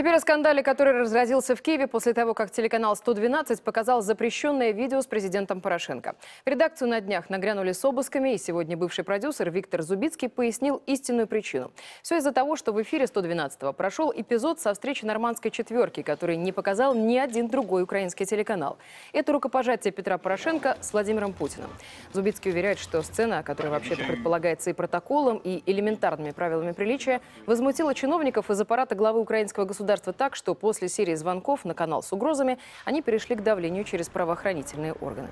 Теперь о скандале, который разразился в Киеве после того, как телеканал 112 показал запрещенное видео с президентом Порошенко. В редакцию на днях нагрянули с обысками, и сегодня бывший продюсер Виктор Зубицкий пояснил истинную причину. Все из-за того, что в эфире 112 прошел эпизод со встречи нормандской четверки, который не показал ни один другой украинский телеканал. Это рукопожатие Петра Порошенко с Владимиром Путиным. Зубицкий уверяет, что сцена, которая вообще-то предполагается и протоколом, и элементарными правилами приличия, возмутила чиновников из аппарата главы украинского государства государства так, что после серии звонков на канал с угрозами они перешли к давлению через правоохранительные органы.